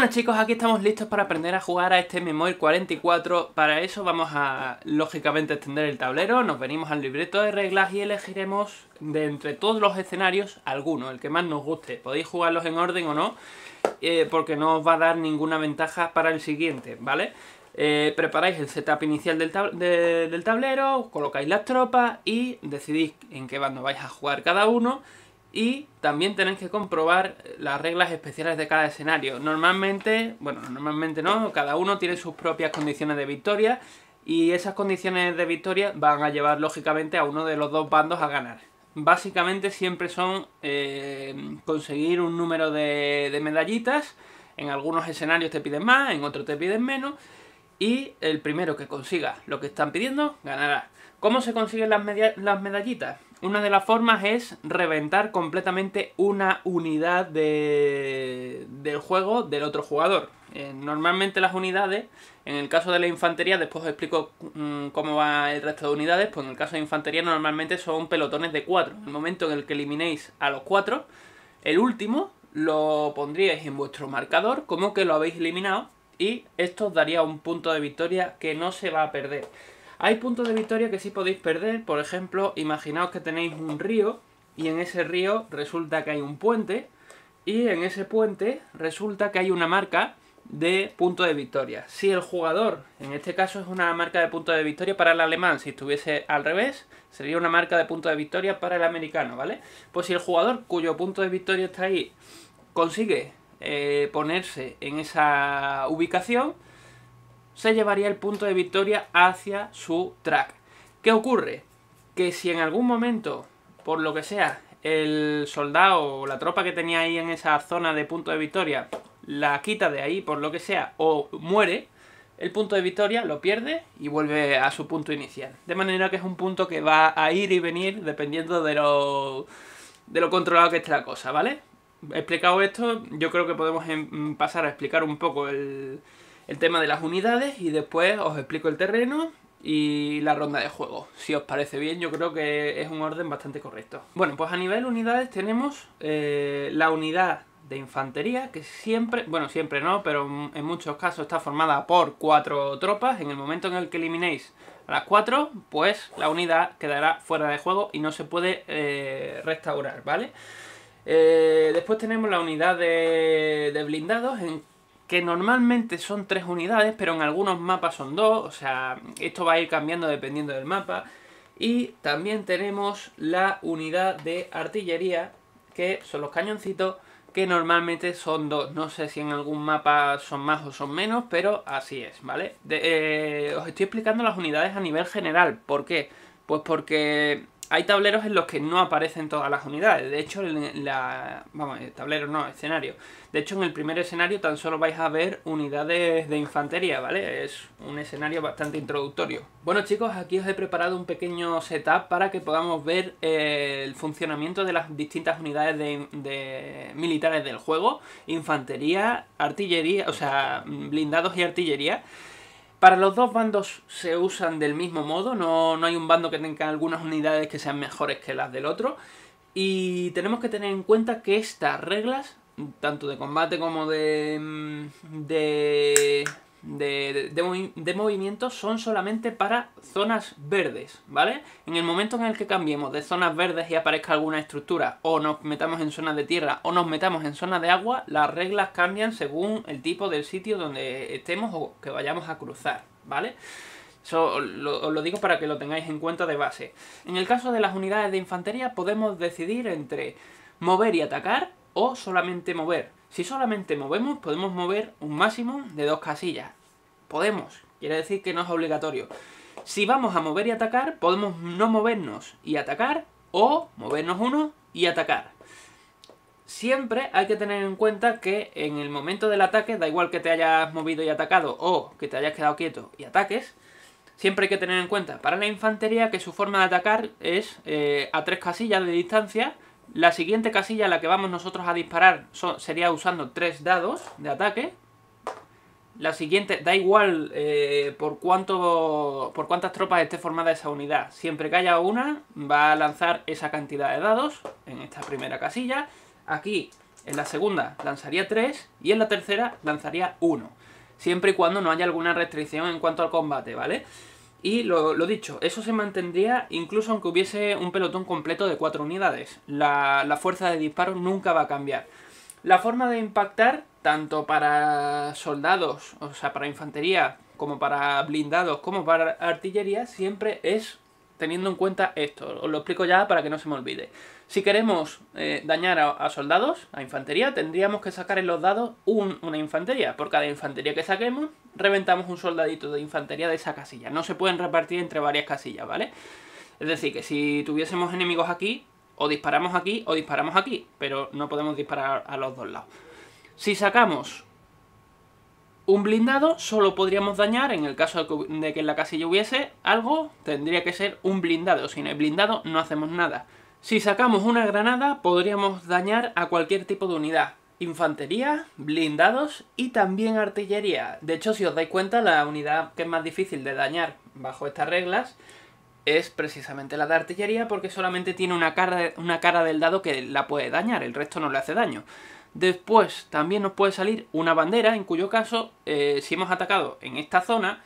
Bueno chicos, aquí estamos listos para aprender a jugar a este Memoir 44. Para eso vamos a, lógicamente, extender el tablero, nos venimos al libreto de reglas y elegiremos de entre todos los escenarios alguno, el que más nos guste. Podéis jugarlos en orden o no, eh, porque no os va a dar ninguna ventaja para el siguiente, ¿vale? Eh, preparáis el setup inicial del, del tablero, colocáis las tropas y decidís en qué bando vais a jugar cada uno y también tenéis que comprobar las reglas especiales de cada escenario. Normalmente, bueno, normalmente no, cada uno tiene sus propias condiciones de victoria y esas condiciones de victoria van a llevar lógicamente a uno de los dos bandos a ganar. Básicamente siempre son eh, conseguir un número de medallitas, en algunos escenarios te piden más, en otros te piden menos, y el primero que consiga lo que están pidiendo ganará. ¿Cómo se consiguen las, medallitas? Una de las formas es reventar completamente una unidad de... del juego del otro jugador. Eh, normalmente las unidades, en el caso de la infantería, después os explico mm, cómo va el resto de unidades, pues en el caso de infantería normalmente son pelotones de 4. En el momento en el que eliminéis a los 4, el último lo pondríais en vuestro marcador como que lo habéis eliminado y esto os daría un punto de victoria que no se va a perder. Hay puntos de victoria que sí podéis perder, por ejemplo, imaginaos que tenéis un río y en ese río resulta que hay un puente y en ese puente resulta que hay una marca de punto de victoria. Si el jugador, en este caso es una marca de punto de victoria para el alemán, si estuviese al revés, sería una marca de punto de victoria para el americano, ¿vale? Pues si el jugador cuyo punto de victoria está ahí consigue eh, ponerse en esa ubicación, se llevaría el punto de victoria hacia su track. ¿Qué ocurre? Que si en algún momento, por lo que sea, el soldado o la tropa que tenía ahí en esa zona de punto de victoria la quita de ahí por lo que sea o muere, el punto de victoria lo pierde y vuelve a su punto inicial. De manera que es un punto que va a ir y venir dependiendo de lo, de lo controlado que esté la cosa, ¿vale? explicado esto, yo creo que podemos em, pasar a explicar un poco el, tema de las unidades y después os explico el terreno y la ronda de juego. Si os parece bien, yo creo que es un orden bastante correcto. Bueno, pues a nivel unidades tenemos eh, la unidad de infantería, que siempre, bueno, siempre no, pero en muchos casos está formada por cuatro tropas. En el momento en el que eliminéis a las cuatro, pues la unidad quedará fuera de juego y no se puede eh, restaurar, ¿vale? vale eh, después tenemos la unidad de, blindados, que normalmente son tres unidades, pero en algunos mapas son dos, o sea, esto va a ir cambiando dependiendo del mapa. Y también tenemos la unidad de artillería, que son los cañoncitos, que normalmente son dos. No sé si en algún mapa son más o son menos, pero así es, ¿vale? Eh, os estoy explicando las unidades a nivel general. ¿Por qué? Pues porque hay tableros en los que no aparecen todas las unidades. De hecho, en la. Eh, tablero no, escenario. De hecho, en el primer escenario tan solo vais a ver unidades de infantería, ¿vale? Es un escenario bastante introductorio. Bueno, chicos, aquí os he preparado un pequeño setup para que podamos ver eh, el funcionamiento de las distintas unidades militares del juego: infantería, artillería, o sea, blindados y artillería. Para los dos bandos se usan del mismo modo, no, no hay un bando que tenga algunas unidades que sean mejores que las del otro. Y tenemos que tener en cuenta que estas reglas, tanto de combate como de, mm, de de, de, movimiento son solamente para zonas verdes, ¿vale? En el momento en el que cambiemos de zonas verdes y aparezca alguna estructura, o nos metamos en zonas de tierra, o nos metamos en zonas de agua, las reglas cambian según el tipo del sitio donde estemos o que vayamos a cruzar, ¿vale? Eso os lo digo para que lo tengáis en cuenta de base. En el caso de las unidades de infantería podemos decidir entre mover y atacar o solamente mover. Si solamente movemos, podemos mover un máximo de dos casillas. Podemos, quiere decir que no es obligatorio. Si vamos a mover y atacar, podemos no movernos y atacar, o movernos uno y atacar. Siempre hay que tener en cuenta que en el momento del ataque, da igual que te hayas movido y atacado o que te hayas quedado quieto y ataques, siempre hay que tener en cuenta para la infantería que su forma de atacar es eh, a tres casillas de distancia la siguiente casilla a la que vamos nosotros a disparar sería usando tres dados de ataque. La siguiente, da igual eh, por, cuánto, por cuántas tropas esté formada esa unidad. Siempre que haya una, va a lanzar esa cantidad de dados en esta primera casilla. Aquí, en la segunda, lanzaría 3 y en la tercera lanzaría uno. Siempre y cuando no haya alguna restricción en cuanto al combate, ¿vale? vale y lo, dicho, eso se mantendría incluso aunque hubiese un pelotón completo de cuatro unidades. La, la fuerza de disparo nunca va a cambiar. La forma de impactar, tanto para soldados, o sea, para infantería, como para blindados, como para artillería, siempre es teniendo en cuenta esto. Os lo explico ya para que no se me olvide. Si queremos eh, dañar a, soldados, a infantería, tendríamos que sacar en los dados una infantería. Por cada infantería que saquemos, reventamos un soldadito de infantería de esa casilla. No se pueden repartir entre varias casillas, ¿vale? Es decir, que si tuviésemos enemigos aquí, o disparamos aquí o disparamos aquí, pero no podemos disparar a los dos lados. Si sacamos un blindado solo podríamos dañar, en el caso de que en la casilla hubiese algo, tendría que ser un blindado. Si no blindado, no hacemos nada. Si sacamos una granada, podríamos dañar a cualquier tipo de unidad. Infantería, blindados y también artillería. De hecho, si os dais cuenta, la unidad que es más difícil de dañar bajo estas reglas es precisamente la de artillería porque solamente tiene una cara, una cara del dado que la puede dañar, el resto no le hace daño. Después también nos puede salir una bandera, en cuyo caso, eh, si hemos atacado en esta zona,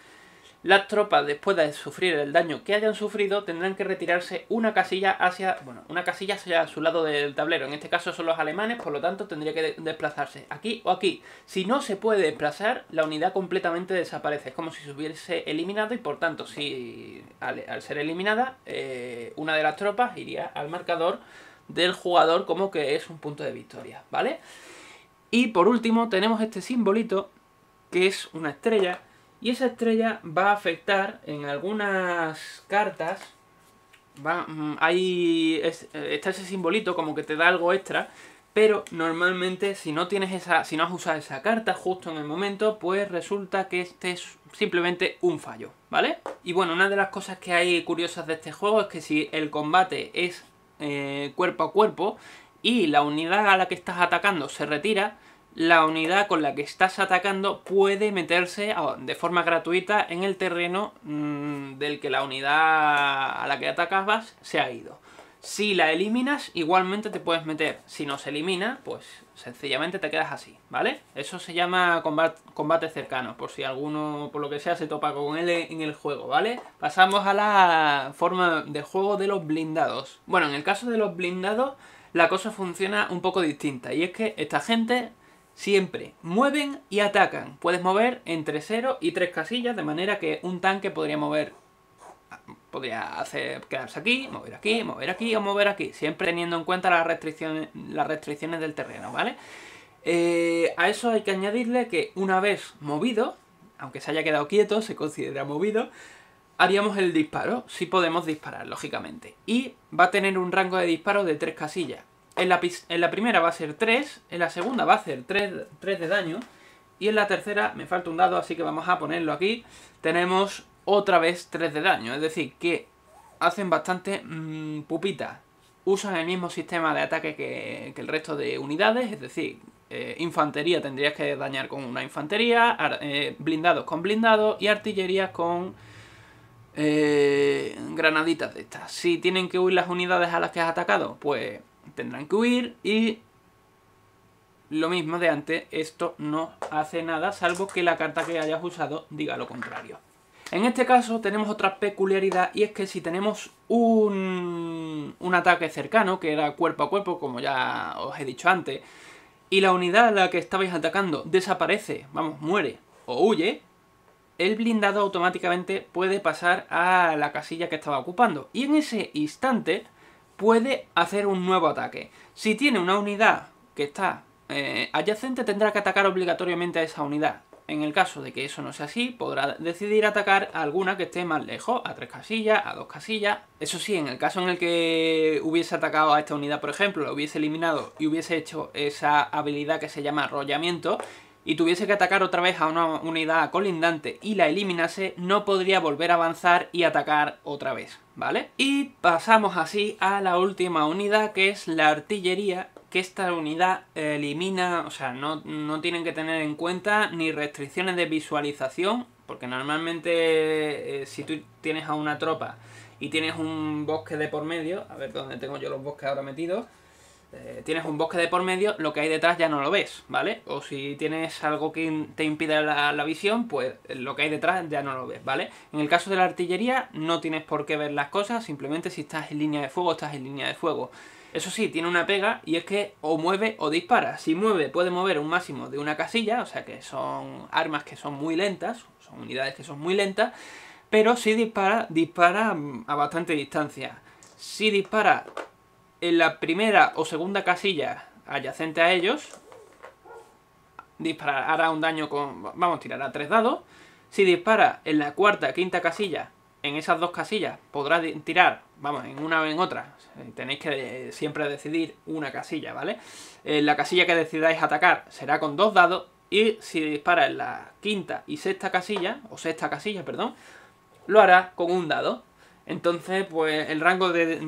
las tropas, después de sufrir el daño que hayan sufrido, tendrán que retirarse una casilla hacia. Bueno, una casilla hacia su lado del tablero. En este caso son los alemanes, por lo tanto tendría que desplazarse aquí o aquí. Si no se puede desplazar, la unidad completamente desaparece. Es como si se hubiese eliminado y por tanto, si al, ser eliminada, eh, una de las tropas iría al marcador del jugador como que es un punto de victoria, ¿vale? Y por último tenemos este simbolito, que es una estrella, y esa estrella va a afectar en algunas cartas, va, mm, eh, está ese simbolito como que te da algo extra, pero normalmente si no tienes esa, si no has usado esa carta justo en el momento, pues resulta que este es simplemente un fallo, ¿vale? Y bueno, una de las cosas que hay curiosas de este juego es que si el combate es eh, cuerpo a cuerpo y la unidad a la que estás atacando se retira, la unidad con la que estás atacando puede meterse ah, de forma gratuita en el terreno mm, del que la unidad a la que atacabas se ha ido. Si la eliminas, igualmente te puedes meter. Si no se elimina, pues sencillamente te quedas así, ¿vale? Eso se llama combate, cercano, por si alguno, por lo que sea, se topa con él en el juego, ¿vale? Pasamos a la forma de juego de los blindados. Bueno, en el caso de los blindados, la cosa funciona un poco distinta. Y es que esta gente siempre mueven y atacan. Puedes mover entre 0 y 3 casillas, de manera que un tanque podría mover podría hacer quedarse aquí, mover aquí, mover aquí o mover aquí, siempre teniendo en cuenta las restricciones, las restricciones del terreno, ¿vale? Eh, a eso hay que añadirle que una vez movido, aunque se haya quedado quieto, se considera movido, haríamos el disparo, si podemos disparar, lógicamente. Y va a tener un rango de disparo de tres casillas. En la, en la primera va a ser tres, en la segunda va a ser tres 3 de daño, y en la tercera, me falta un dado, así que vamos a ponerlo aquí, tenemos otra vez 3 de daño. Es decir, que hacen bastante pupita mm, pupitas. Usan el mismo sistema de ataque que, el resto de unidades, es decir, eh, infantería tendrías que dañar con una infantería, eh, blindados con blindados y artillería con eh, granaditas de estas. Si tienen que huir las unidades a las que has atacado, pues tendrán que huir y lo mismo de antes, esto no hace nada, salvo que la carta que hayas usado diga lo contrario. En este caso tenemos otra peculiaridad y es que si tenemos un, ataque cercano, que era cuerpo a cuerpo, como ya os he dicho antes, y la unidad a la que estabais atacando desaparece, vamos, muere o huye, el blindado automáticamente puede pasar a la casilla que estaba ocupando. Y en ese instante puede hacer un nuevo ataque. Si tiene una unidad que está eh, adyacente, tendrá que atacar obligatoriamente a esa unidad. En el caso de que eso no sea así, podrá decidir atacar a alguna que esté más lejos, a tres casillas, a dos casillas. Eso sí, en el caso en el que hubiese atacado a esta unidad, por ejemplo, la hubiese eliminado y hubiese hecho esa habilidad que se llama arrollamiento, y tuviese que atacar otra vez a una unidad colindante y la eliminase, no podría volver a avanzar y atacar otra vez, ¿vale? Y pasamos así a la última unidad que es la artillería que esta unidad elimina, o sea, no, tienen que tener en cuenta ni restricciones de visualización, porque normalmente eh, si tú tienes a una tropa y tienes un bosque de por medio, a ver dónde tengo yo los bosques ahora metidos, eh, tienes un bosque de por medio, lo que hay detrás ya no lo ves, ¿vale? O si tienes algo que te impida la, la, visión, pues eh, lo que hay detrás ya no lo ves, ¿vale? En el caso de la artillería no tienes por qué ver las cosas, simplemente si estás en línea de fuego, estás en línea de fuego. Eso sí, tiene una pega y es que o mueve o dispara. Si mueve, puede mover un máximo de una casilla, o sea que son armas que son muy lentas, son unidades que son muy lentas, pero si dispara, dispara mm, a bastante distancia. Si dispara en la primera o segunda casilla adyacente a ellos, disparará un daño con... vamos, tirará tres dados. Si dispara en la cuarta, quinta casilla en esas dos casillas podrá tirar, vamos, en una o en otra. Eh, tenéis que eh, siempre decidir una casilla, ¿vale? Eh, la casilla que decidáis atacar será con dos dados y si dispara en la quinta y sexta casilla, o sexta casilla, perdón, lo hará con un dado. Entonces, pues el rango de,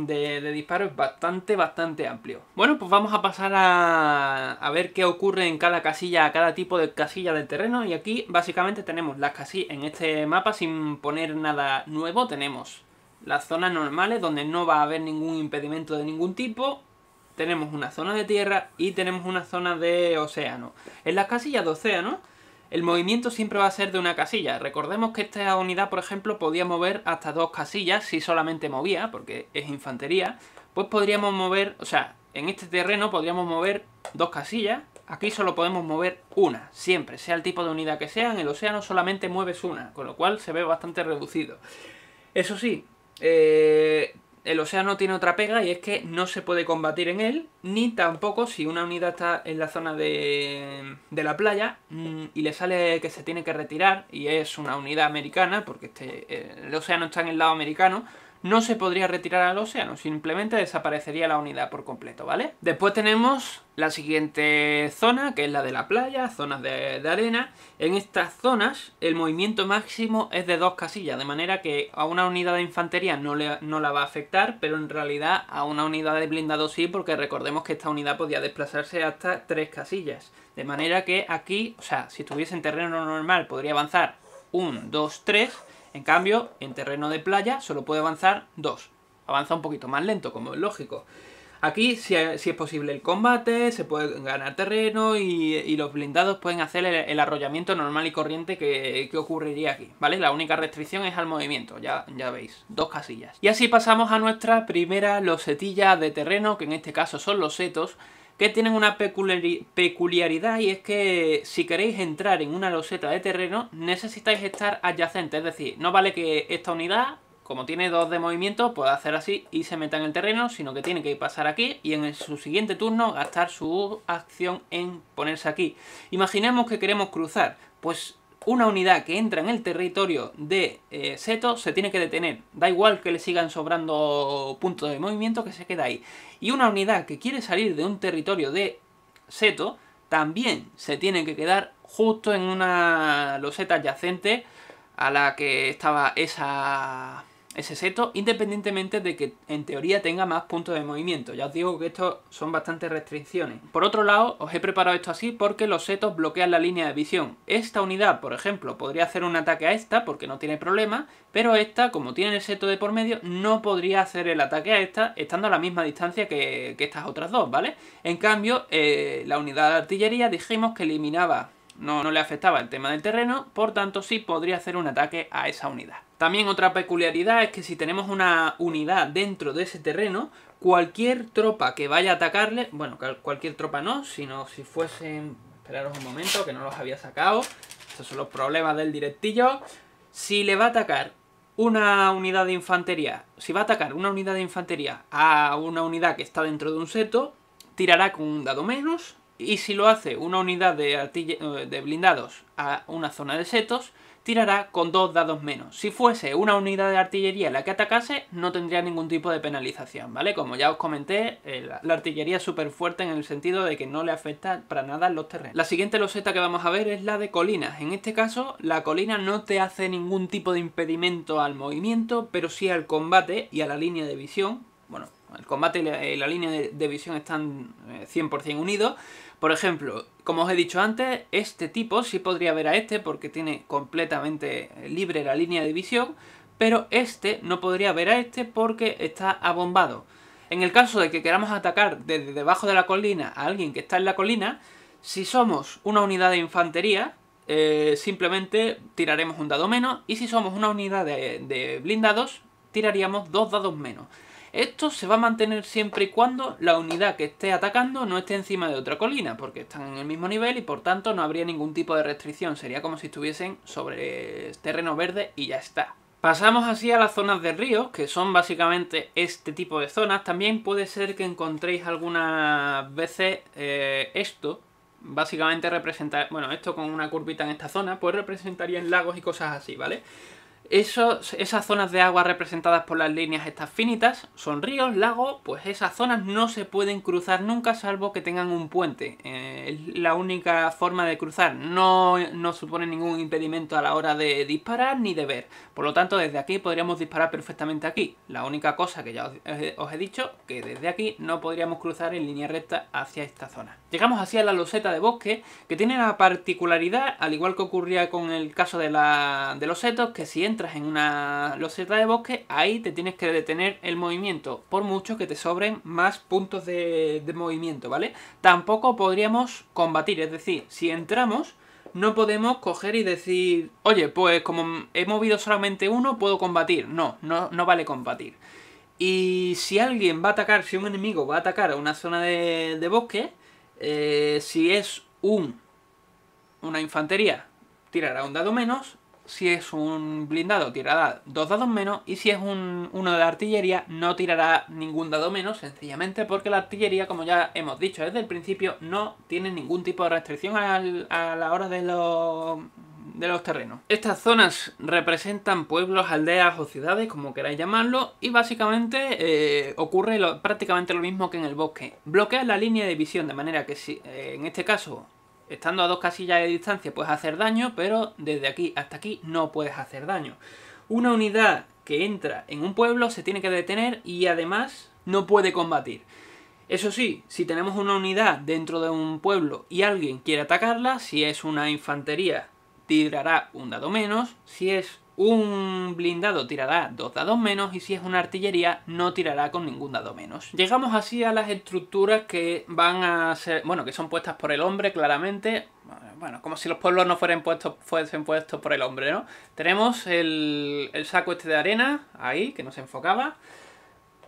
disparo es bastante, bastante amplio. Bueno, pues vamos a pasar a, ver qué ocurre en cada casilla, cada tipo de casilla de terreno. Y aquí básicamente tenemos las casillas en este mapa sin poner nada nuevo. Tenemos las zonas normales donde no va a haber ningún impedimento de ningún tipo. Tenemos una zona de tierra y tenemos una zona de océano. En las casillas de océano el movimiento siempre va a ser de una casilla. Recordemos que esta unidad, por ejemplo, podía mover hasta dos casillas si solamente movía, porque es infantería. Pues podríamos mover, o sea, en este terreno podríamos mover dos casillas. Aquí solo podemos mover una, siempre, sea el tipo de unidad que sea. En el océano solamente mueves una, con lo cual se ve bastante reducido. Eso sí, eh, el océano tiene otra pega y es que no se puede combatir en él, ni tampoco si una unidad está en la zona de, la playa mm, y le sale que se tiene que retirar y es una unidad americana, porque este, eh, el océano está en el lado americano, no se podría retirar al océano, simplemente desaparecería la unidad por completo, ¿vale? Después tenemos la siguiente zona, que es la de la playa, zonas de, arena. En estas zonas el movimiento máximo es de dos casillas, de manera que a una unidad de infantería no, la va a afectar, pero en realidad a una unidad de blindado sí, porque recordemos que esta unidad podía desplazarse hasta tres casillas. De manera que aquí, o sea, si estuviese en terreno normal podría avanzar un, dos, tres... En cambio, en terreno de playa solo puede avanzar dos. Avanza un poquito más lento, como es lógico. Aquí, si, es posible el combate, se puede ganar terreno y, los blindados pueden hacer el, arrollamiento normal y corriente que, ocurriría aquí, ¿vale? La única restricción es al movimiento, ya, ya veis, dos casillas. Y así pasamos a nuestra primera losetilla de terreno, que en este caso son los setos, que tienen una peculiaridad y es que si queréis entrar en una loseta de terreno necesitáis estar adyacente, es decir, no vale que esta unidad, como tiene dos de movimiento, pueda hacer así y se meta en el terreno, sino que tiene que pasar aquí y en su siguiente turno gastar su acción en ponerse aquí. Imaginemos que queremos cruzar, pues una unidad que entra en el territorio de eh, Seto se tiene que detener. Da igual que le sigan sobrando puntos de movimiento que se queda ahí. Y una unidad que quiere salir de un territorio de Seto también se tiene que quedar justo en una loseta adyacente a la que estaba esa ese seto, independientemente de que en teoría tenga más puntos de movimiento. Ya os digo que estos son bastantes restricciones. Por otro lado, os he preparado esto así porque los setos bloquean la línea de visión. Esta unidad, por ejemplo, podría hacer un ataque a esta porque no tiene problema, pero esta, como tiene el seto de por medio, no podría hacer el ataque a esta estando a la misma distancia que, estas otras dos, ¿vale? En cambio, eh, la unidad de artillería dijimos que eliminaba no, no, le afectaba el tema del terreno, por tanto sí podría hacer un ataque a esa unidad. También otra peculiaridad es que si tenemos una unidad dentro de ese terreno, cualquier tropa que vaya a atacarle, bueno, cualquier tropa no, sino si fuesen... Esperaros un momento, que no los había sacado. esos son los problemas del directillo. Si le va a atacar una unidad de infantería, si va a atacar una unidad de infantería a una unidad que está dentro de un seto, tirará con un dado menos. Y si lo hace una unidad de, eh, de blindados a una zona de setos, tirará con dos dados menos. Si fuese una unidad de artillería la que atacase, no tendría ningún tipo de penalización, ¿vale? Como ya os comenté, eh, la artillería es súper fuerte en el sentido de que no le afecta para nada los terrenos. La siguiente loseta que vamos a ver es la de colinas. En este caso, la colina no te hace ningún tipo de impedimento al movimiento, pero sí al combate y a la línea de visión. Bueno, el combate y la, eh, línea de, visión están 100% eh, unidos, por ejemplo, como os he dicho antes, este tipo sí podría ver a este porque tiene completamente libre la línea de visión, pero este no podría ver a este porque está abombado. En el caso de que queramos atacar desde debajo de la colina a alguien que está en la colina, si somos una unidad de infantería, eh, simplemente tiraremos un dado menos, y si somos una unidad de blindados, tiraríamos dos dados menos. Esto se va a mantener siempre y cuando la unidad que esté atacando no esté encima de otra colina, porque están en el mismo nivel y por tanto no habría ningún tipo de restricción. Sería como si estuviesen sobre terreno verde y ya está. Pasamos así a las zonas de ríos, que son básicamente este tipo de zonas. También puede ser que encontréis algunas veces eh, esto, básicamente representar, bueno, esto con una curvita en esta zona, pues representarían lagos y cosas así, ¿vale? esas zonas de agua representadas por las líneas estas finitas son ríos, lagos, pues esas zonas no se pueden cruzar nunca salvo que tengan un puente. Eh, es la única forma de cruzar, no, supone ningún impedimento a la hora de disparar ni de ver. Por lo tanto, desde aquí podríamos disparar perfectamente aquí. La única cosa que ya os, eh, os he dicho, que desde aquí no podríamos cruzar en línea recta hacia esta zona. Llegamos así a la loseta de bosque, que tiene la particularidad, al igual que ocurría con el caso de, los setos, que si entras en una loseta de bosque, ahí te tienes que detener el movimiento, por mucho que te sobren más puntos de, movimiento, ¿vale? Tampoco podríamos combatir, es decir, si entramos, no podemos coger y decir, oye, pues como he movido solamente uno, puedo combatir. No, no, no vale combatir. Y si alguien va a atacar, si un enemigo va a atacar a una zona de, de bosque, eh, si es un una infantería, tirará un dado menos. Si es un blindado, tirará dos dados menos. Y si es un, uno de artillería, no tirará ningún dado menos, sencillamente porque la artillería, como ya hemos dicho desde el principio, no tiene ningún tipo de restricción a la hora de los de los terrenos. Estas zonas representan pueblos, aldeas o ciudades, como queráis llamarlo, y básicamente eh, ocurre prácticamente lo mismo que en el bosque. Bloquea la línea de visión de manera que si, eh, en este caso, estando a dos casillas de distancia puedes hacer daño, pero desde aquí hasta aquí no puedes hacer daño. Una unidad que entra en un pueblo se tiene que detener y además no puede combatir. Eso sí, si tenemos una unidad dentro de un pueblo y alguien quiere atacarla, si es una infantería tirará un dado menos, si es un blindado tirará dos dados menos y si es una artillería no tirará con ningún dado menos. Llegamos así a las estructuras que van a ser, bueno, que son puestas por el hombre claramente, bueno, como si los pueblos no fueran puestos, fuesen puestos por el hombre, ¿no? Tenemos el, el saco este de arena, ahí, que nos enfocaba,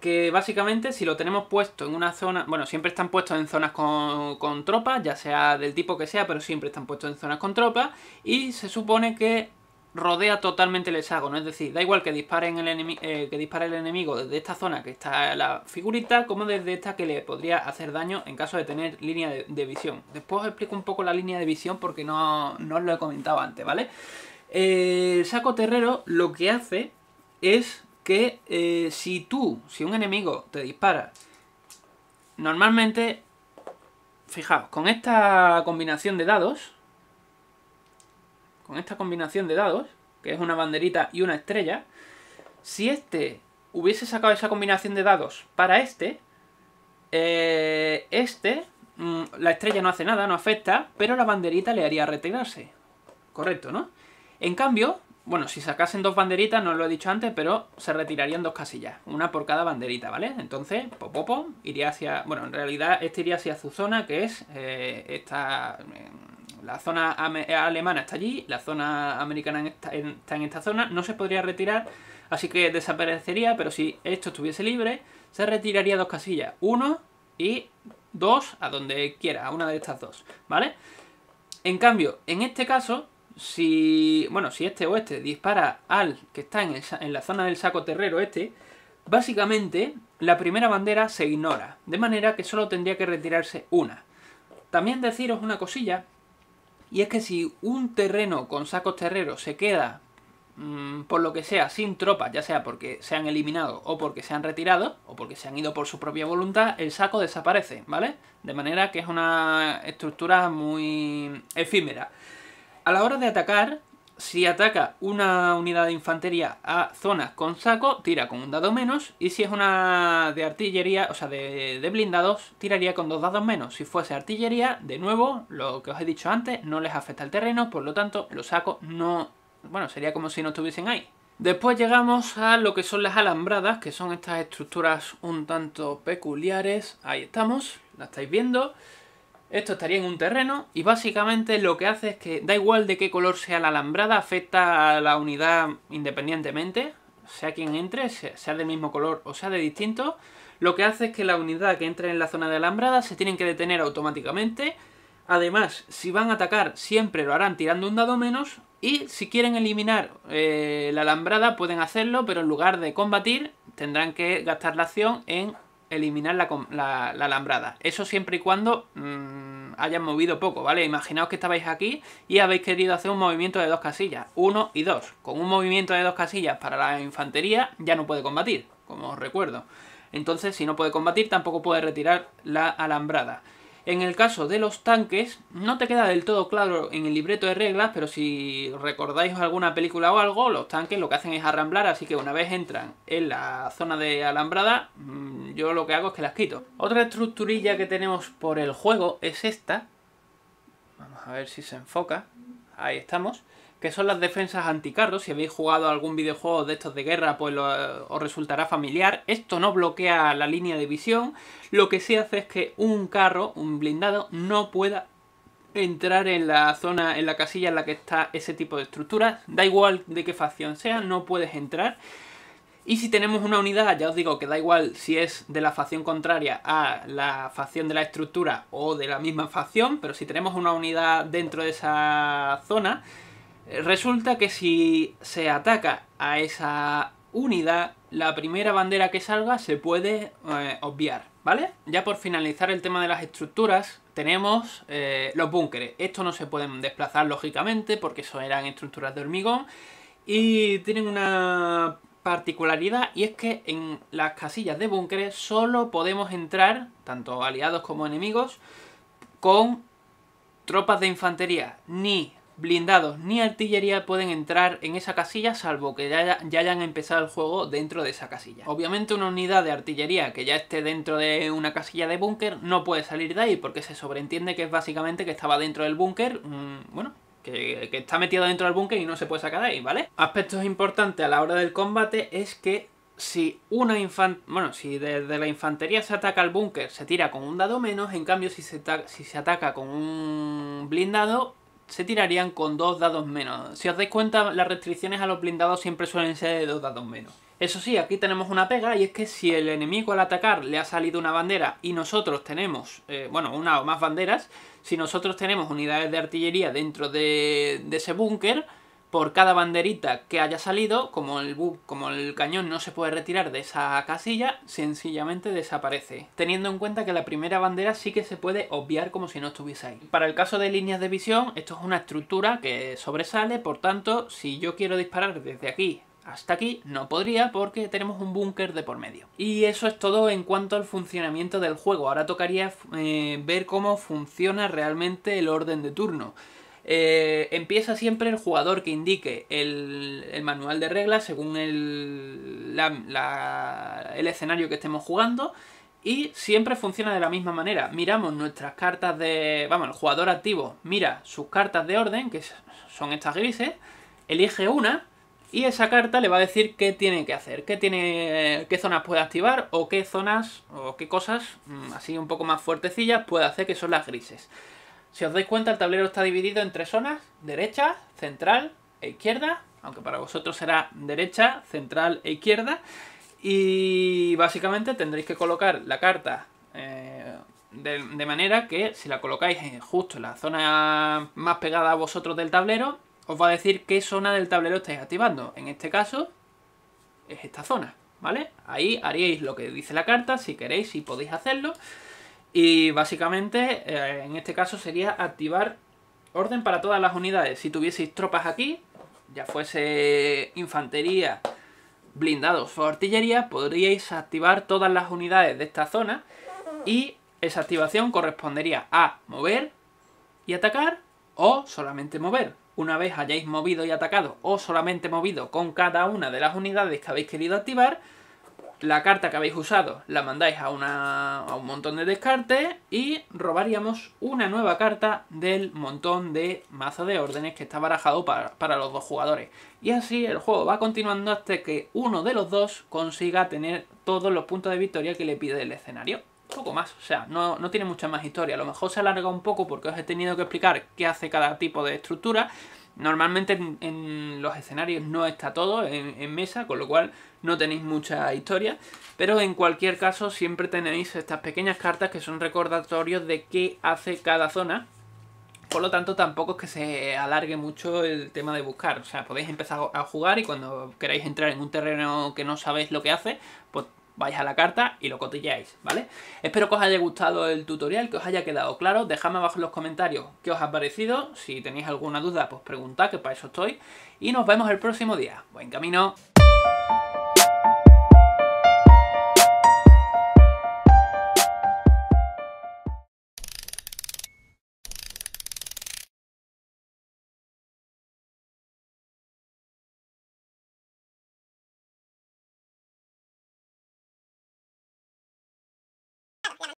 que básicamente si lo tenemos puesto en una zona, bueno, siempre están puestos en zonas con, tropas, ya sea del tipo que sea, pero siempre están puestos en zonas con tropas, y se supone que rodea totalmente el hexágono, es decir, da igual que el eh, que dispare el enemigo desde esta zona que está la figurita, como desde esta que le podría hacer daño en caso de tener línea de, visión. Después os explico un poco la línea de visión porque no, os lo he comentado antes, ¿vale? Eh, el saco terrero lo que hace es que eh, si tú, si un enemigo te dispara, normalmente, fijaos, con esta combinación de dados, con esta combinación de dados, que es una banderita y una estrella, si este hubiese sacado esa combinación de dados para este, eh, este, mm, la estrella no hace nada, no afecta, pero la banderita le haría retirarse. Correcto, ¿no? En cambio, bueno, si sacasen dos banderitas, no lo he dicho antes, pero se retirarían dos casillas, una por cada banderita, ¿vale? Entonces, Popopo iría hacia... Bueno, en realidad este iría hacia su zona, que es eh, esta... Mm, la zona alemana está allí, la zona americana está en esta zona, no se podría retirar, así que desaparecería, pero si esto estuviese libre, se retiraría dos casillas, uno y dos a donde quiera, a una de estas dos, ¿vale? En cambio, en este caso, si, bueno, si este oeste dispara al que está en, en, la zona del saco terrero este, básicamente la primera bandera se ignora, de manera que solo tendría que retirarse una. También deciros una cosilla, y es que si un terreno con sacos terreros se queda, mm, por lo que sea, sin tropas, ya sea porque se han eliminado o porque se han retirado, o porque se han ido por su propia voluntad, el saco desaparece, ¿vale? De manera que es una estructura muy efímera. A la hora de atacar, si ataca una unidad de infantería a zonas con saco, tira con un dado menos. Y si es una de artillería, o sea, de, blindados, tiraría con dos dados menos. Si fuese artillería, de nuevo, lo que os he dicho antes, no les afecta el terreno, por lo tanto, los sacos no... Bueno, sería como si no estuviesen ahí. Después llegamos a lo que son las alambradas, que son estas estructuras un tanto peculiares. Ahí estamos, la estáis viendo. Esto estaría en un terreno y básicamente lo que hace es que da igual de qué color sea la alambrada, afecta a la unidad independientemente, sea quien entre, sea del mismo color o sea de distinto, lo que hace es que la unidad que entre en la zona de alambrada se tienen que detener automáticamente. Además, si van a atacar, siempre lo harán tirando un dado menos. Y si quieren eliminar eh, la alambrada, pueden hacerlo, pero en lugar de combatir, tendrán que gastar la acción en eliminar la, la, alambrada. Eso siempre y cuando mm, hayan movido poco, ¿vale? Imaginaos que estabais aquí y habéis querido hacer un movimiento de dos casillas, uno y dos. Con un movimiento de dos casillas para la infantería ya no puede combatir, como os recuerdo. Entonces, si no puede combatir, tampoco puede retirar la alambrada. En el caso de los tanques, no te queda del todo claro en el libreto de reglas, pero si recordáis alguna película o algo, los tanques lo que hacen es arramblar, así que una vez entran en la zona de alambrada, mm, yo lo que hago es que las quito. Otra estructurilla que tenemos por el juego es esta. Vamos a ver si se enfoca. Ahí estamos que son las defensas anticarros. Si habéis jugado algún videojuego de estos de guerra, pues eh, os resultará familiar. Esto no bloquea la línea de visión. Lo que sí hace es que un carro, un blindado, no pueda entrar en la zona, en la casilla en la que está ese tipo de estructuras. Da igual de qué facción sea, no puedes entrar. Y si tenemos una unidad, ya os digo que da igual si es de la facción contraria a la facción de la estructura o de la misma facción, pero si tenemos una unidad dentro de esa zona, Resulta que si se ataca a esa unidad, la primera bandera que salga se puede eh, obviar, ¿vale? Ya por finalizar el tema de las estructuras, tenemos eh, los búnkeres. Estos no se pueden desplazar lógicamente porque son, eran estructuras de hormigón y tienen una particularidad y es que en las casillas de búnkeres solo podemos entrar, tanto aliados como enemigos, con tropas de infantería, ni Blindados ni artillería pueden entrar en esa casilla salvo que ya, hayan empezado el juego dentro de esa casilla. Obviamente una unidad de artillería que ya esté dentro de una casilla de búnker no puede salir de ahí porque se sobreentiende que es básicamente que estaba dentro del búnker, mm, bueno, que, está metido dentro del búnker y no se puede sacar de ahí, ¿vale? Aspectos importantes a la hora del combate es que si una infan bueno, si desde la infantería se ataca al búnker, se tira con un dado menos, en cambio si se, si se ataca con un blindado, se tirarían con dos dados menos. Si os dais cuenta, las restricciones a los blindados siempre suelen ser de dos dados menos. Eso sí, aquí tenemos una pega y es que si el enemigo al atacar le ha salido una bandera y nosotros tenemos, eh, bueno, una o más banderas, si nosotros tenemos unidades de artillería dentro de ese búnker, por cada banderita que haya salido, como el, cañón no se puede retirar de esa casilla, sencillamente desaparece, teniendo en cuenta que la primera bandera sí que se puede obviar como si no estuviese ahí. Para el caso de líneas de visión, esto es una estructura que sobresale, por tanto, si yo quiero disparar desde aquí hasta aquí no podría porque tenemos un búnker de por medio. Y eso es todo en cuanto al funcionamiento del juego. Ahora tocaría eh, ver cómo funciona realmente el orden de turno. Eh, empieza siempre el jugador que indique el, manual de reglas según el, el escenario que estemos jugando y siempre funciona de la misma manera. Miramos nuestras cartas de... Vamos, el jugador activo mira sus cartas de orden, que son estas grises, elige una y esa carta le va a decir qué tiene que hacer, qué zonas puede activar o qué zonas o qué cosas mm, así un poco más fuertecillas puede hacer que son las grises. Si os dais cuenta, el tablero está dividido en tres zonas, derecha, central e izquierda, aunque para vosotros será derecha, central e izquierda. Y básicamente tendréis que colocar la carta eh, de, manera que si la colocáis justo en la zona más pegada a vosotros del tablero, os va a decir qué zona del tablero estáis activando. En este caso, es esta zona, ¿vale? Ahí haríais lo que dice la carta, si queréis, y podéis hacerlo. Y básicamente, eh, en este caso sería activar orden para todas las unidades. Si tuvieseis tropas aquí, ya fuese infantería, blindados o artillería, podríais activar todas las unidades de esta zona y esa activación correspondería a mover y atacar o solamente mover. Una vez hayáis movido y atacado o solamente movido con cada una de las unidades que habéis querido activar, la carta que habéis usado la mandáis a, un montón de descartes y robaríamos una nueva carta del montón de mazo de órdenes que está barajado para, los dos jugadores. Y así el juego va continuando hasta que uno de los dos consiga tener todos los puntos de victoria que le pide el escenario. Poco más, o sea, no, no tiene mucha más historia. A lo mejor se alarga un poco porque os he tenido que explicar qué hace cada tipo de estructura, Normalmente en, los escenarios no está todo en, en, mesa, con lo cual no tenéis mucha historia, pero en cualquier caso siempre tenéis estas pequeñas cartas que son recordatorios de qué hace cada zona. Por lo tanto, tampoco es que se alargue mucho el tema de buscar. O sea, podéis empezar a jugar y cuando queráis entrar en un terreno que no sabéis lo que hace, pues vais a la carta y lo cotilleáis, ¿vale? Espero que os haya gustado el tutorial, que os haya quedado claro. Dejadme abajo en los comentarios qué os ha parecido. Si tenéis alguna duda, pues preguntad, que para eso estoy. Y nos vemos el próximo día. Buen camino.